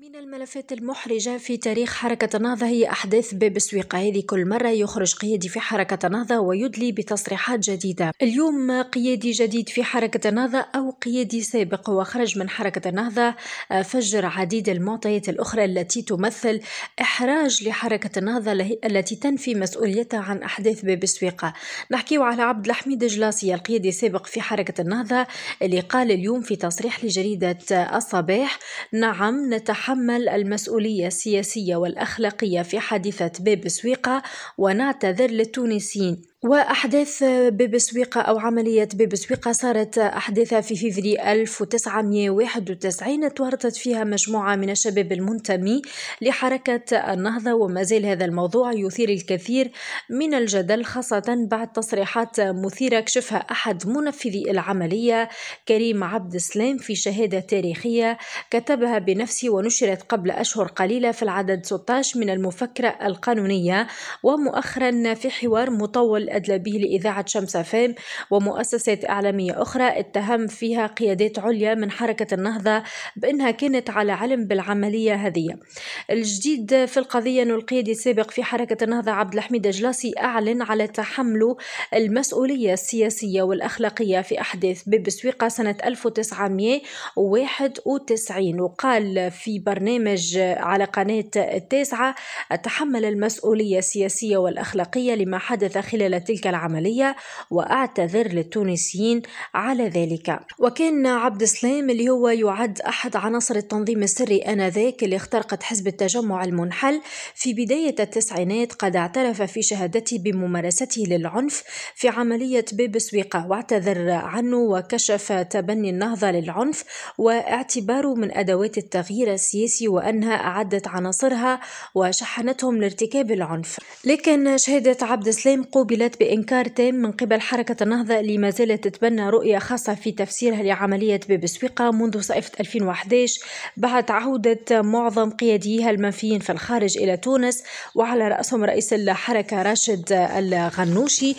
من الملفات المحرجة في تاريخ حركة النهضة هي أحداث باب السويقة هذه كل مرة يخرج قيادي في حركة النهضة ويدلي بتصريحات جديدة اليوم قيادي جديد في حركة النهضة أو قيادي سابق وخرج من حركة النهضة آه، فجر عديد المعطيات الأخرى التي تمثل إحراج لحركة النهضة التي تنفي مسؤوليتها عن أحداث باب السويقة نحكي على عبد الحميد جلاسي القيادي السابق في حركة النهضة اللي قال اليوم في تصريح لجريدة آه، الصباح نعم نتح نتحمل المسؤولية السياسية والأخلاقية في حادثة باب سويقة ونعتذر للتونسيين وأحداث بيبسويقة أو عملية بيبسويقة صارت أحداثها في فيفري 1991 تورطت فيها مجموعة من الشباب المنتمي لحركة النهضة وما زال هذا الموضوع يثير الكثير من الجدل خاصة بعد تصريحات مثيرة كشفها أحد منفذي العملية كريم عبد السلام في شهادة تاريخية كتبها بنفسه ونشرت قبل أشهر قليلة في العدد 16 من المفكرة القانونية ومؤخرا في حوار مطول الأدلى به لإذاعة شمس فام ومؤسسات إعلامية أخرى اتهم فيها قيادات عليا من حركة النهضة بأنها كانت على علم بالعملية هذه الجديد في القضية أن القيادي السابق في حركة النهضة عبد الحميد جلاسي أعلن على تحمله المسؤولية السياسية والأخلاقية في أحداث باب سويقة سنة 1991 وقال في برنامج على قناة التاسعة تحمل المسؤولية السياسية والأخلاقية لما حدث خلال تلك العملية وأعتذر للتونسيين على ذلك وكان عبد السلام اللي هو يعد أحد عناصر التنظيم السري آنذاك اللي اخترقت حزب التجمع المنحل في بداية التسعينات قد اعترف في شهادته بممارسته للعنف في عملية باب سويقة واعتذر عنه وكشف تبني النهضة للعنف واعتباره من أدوات التغيير السياسي وأنها أعدت عناصرها وشحنتهم لارتكاب العنف لكن شهادة عبد السلام قوبلت وذات بإنكار تام من قبل حركة النهضة اللي ما زالت تتبنى رؤية خاصة في تفسيرها لعملية باب سويقة منذ صيف 2011 بعد عودة معظم قياديها المنفيين في الخارج إلى تونس وعلى رأسهم رئيس الحركة راشد الغنوشي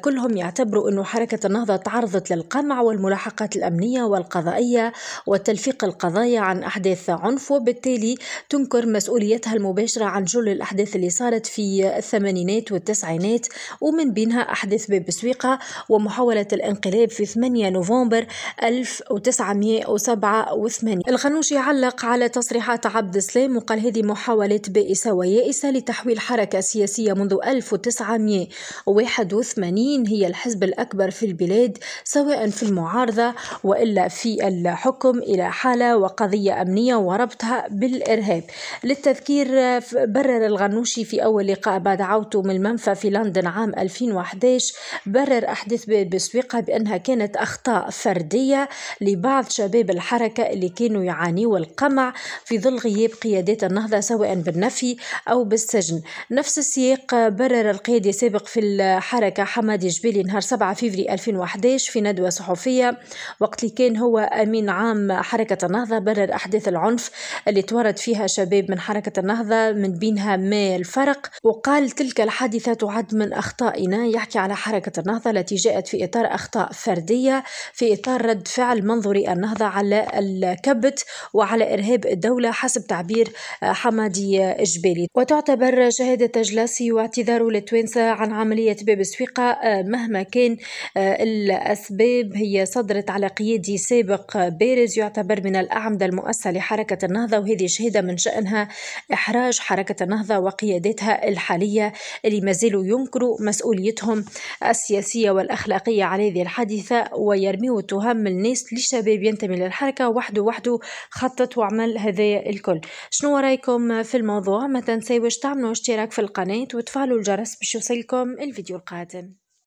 كلهم يعتبروا أن حركة النهضة تعرضت للقمع والملاحقات الأمنية والقضائية وتلفيق القضايا عن أحداث عنف وبالتالي تنكر مسؤوليتها المباشرة عن جل الأحداث اللي صارت في الثمانينات والتسعينات ومن بينها أحداث باب سويقة ومحاولة الانقلاب في 8 نوفمبر 1987 الغنوشي علق على تصريحات عبد السلام وقال هذه محاولات بائسة ويائسة لتحويل حركة سياسية منذ 1981 هي الحزب الأكبر في البلاد سواء في المعارضة وإلا في الحكم إلى حالة وقضية أمنية وربطها بالإرهاب للتذكير برر الغنوشي في أول لقاء بعد عودته من المنفى في لندن عام 2011 برر أحداث بسويقة بأنها كانت أخطاء فردية لبعض شباب الحركة اللي كانوا يعانيوا القمع في ظل غياب قيادات النهضة سواء بالنفي أو بالسجن نفس السياق برر القيادي السابق في الحركة حمادي جبيلي نهار 7 فيفري 2011 في ندوة صحفية وقت اللي كان هو أمين عام حركة النهضة برر أحداث العنف اللي تورط فيها شباب من حركة النهضة من بينها ما الفرق وقال تلك الحادثة تعد من أخطاء لقائنا يحكي على حركة النهضة التي جاءت في إطار أخطاء فردية في إطار رد فعل منظوري النهضة على الكبت وعلى إرهاب الدولة حسب تعبير آه، حمادي إجبالي وتعتبر شهادة جلاسي واعتذاره للتوانسة عن عملية باب السويقة آه، مهما كان آه، الأسباب هي صدرت على قيادي سابق بارز يعتبر من الأعمدة المؤسسة لحركة النهضة وهذه شهادة من شأنها إحراج حركة النهضة وقيادتها الحالية اللي ما زالوا ينكروا مسؤوليتهم السياسية والأخلاقية على هذه الحادثة ويرميوا التهم الناس للشباب لشباب ينتمي للحركة وحده وحده خطط وعمل هذا الكل شنو رايكم في الموضوع ما تنساوش تعملوا اشتراك في القناة وتفعلوا الجرس باش يوصلكم الفيديو القادم